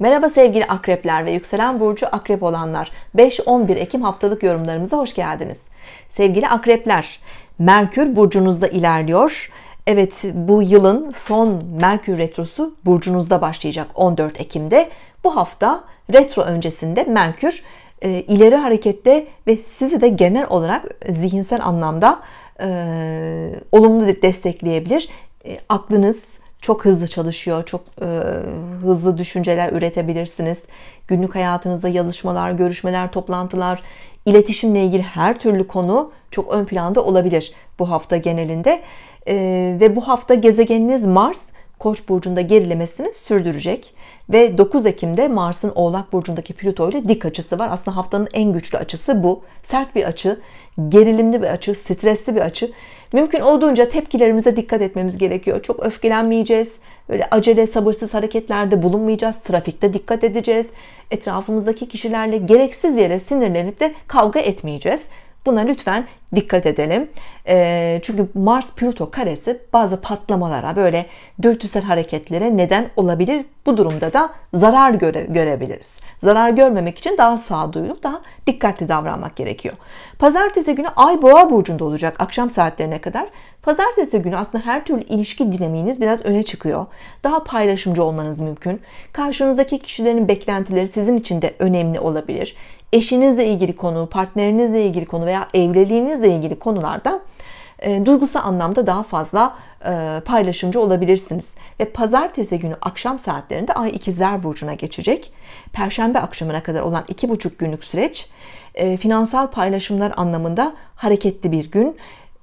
Merhaba sevgili akrepler ve yükselen burcu akrep olanlar. 5-11 Ekim haftalık yorumlarımıza hoş geldiniz. Sevgili akrepler, Merkür burcunuzda ilerliyor. Evet bu yılın son Merkür Retrosu burcunuzda başlayacak 14 Ekim'de. Bu hafta retro öncesinde Merkür e, ileri harekette ve sizi de genel olarak zihinsel anlamda e, olumlu destekleyebilir. E, aklınız, çok hızlı çalışıyor, çok e, hızlı düşünceler üretebilirsiniz. Günlük hayatınızda yazışmalar, görüşmeler, toplantılar, iletişimle ilgili her türlü konu çok ön planda olabilir bu hafta genelinde. E, ve bu hafta gezegeniniz Mars Koç burcunda gerilemesini sürdürecek ve 9 Ekim'de Mars'ın Oğlak burcundaki Plüto ile dik açısı var. Aslında haftanın en güçlü açısı bu. Sert bir açı, gerilimli bir açı, stresli bir açı. Mümkün olduğunca tepkilerimize dikkat etmemiz gerekiyor. Çok öfkelenmeyeceğiz. Böyle acele, sabırsız hareketlerde bulunmayacağız. Trafikte dikkat edeceğiz. Etrafımızdaki kişilerle gereksiz yere sinirlenip de kavga etmeyeceğiz. Buna lütfen dikkat edelim. Ee, çünkü mars Pluto karesi bazı patlamalara, böyle dürtüsel hareketlere neden olabilir. Bu durumda da zarar göre, görebiliriz. Zarar görmemek için daha sağduyulu, daha dikkatli davranmak gerekiyor. Pazartesi günü Ay Boğa burcunda olacak akşam saatlerine kadar. Pazartesi günü aslında her türlü ilişki dinamiğiniz biraz öne çıkıyor. Daha paylaşımcı olmanız mümkün. Karşınızdaki kişilerin beklentileri sizin için de önemli olabilir. Eşinizle ilgili konu, partnerinizle ilgili konu veya evliliğinizle ilgili konularda e, duygusal anlamda daha fazla e, paylaşımcı olabilirsiniz. Ve pazartesi günü akşam saatlerinde Ay ikizler burcuna geçecek. Perşembe akşamına kadar olan iki buçuk günlük süreç e, finansal paylaşımlar anlamında hareketli bir gün.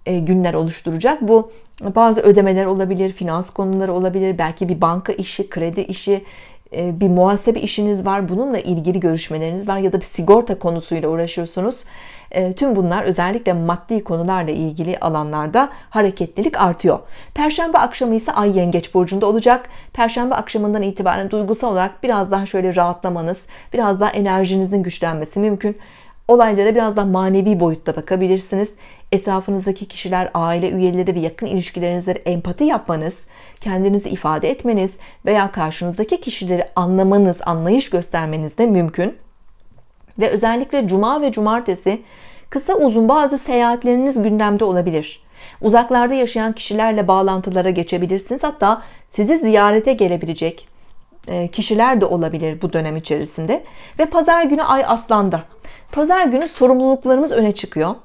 E, günler oluşturacak. Bu bazı ödemeler olabilir, finans konuları olabilir, belki bir banka işi, kredi işi, e, bir muhasebe işiniz var, bununla ilgili görüşmeleriniz var ya da bir sigorta konusuyla uğraşıyorsunuz. E, tüm bunlar özellikle maddi konularla ilgili alanlarda hareketlilik artıyor. Perşembe akşamı ise Ay Yengeç burcunda olacak. Perşembe akşamından itibaren duygusal olarak biraz daha şöyle rahatlamanız, biraz daha enerjinizin güçlenmesi mümkün. Olaylara biraz daha manevi boyutta bakabilirsiniz. Etrafınızdaki kişiler, aile üyeleri ve yakın ilişkilerinizle empati yapmanız, kendinizi ifade etmeniz veya karşınızdaki kişileri anlamanız, anlayış göstermeniz de mümkün. Ve özellikle cuma ve cumartesi kısa uzun bazı seyahatleriniz gündemde olabilir. Uzaklarda yaşayan kişilerle bağlantılara geçebilirsiniz. Hatta sizi ziyarete gelebilecek e, kişiler de olabilir bu dönem içerisinde. Ve pazar günü Ay Aslan'da. Pazar günü sorumluluklarımız öne çıkıyor.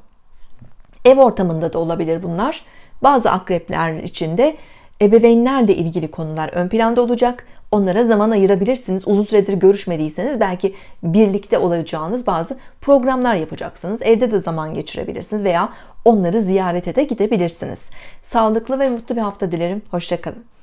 Ev ortamında da olabilir bunlar. Bazı akrepler içinde ebeveynlerle ilgili konular ön planda olacak. Onlara zaman ayırabilirsiniz. Uzun süredir görüşmediyseniz belki birlikte olacağınız bazı programlar yapacaksınız. Evde de zaman geçirebilirsiniz veya onları ziyarete de gidebilirsiniz. Sağlıklı ve mutlu bir hafta dilerim. Hoşçakalın.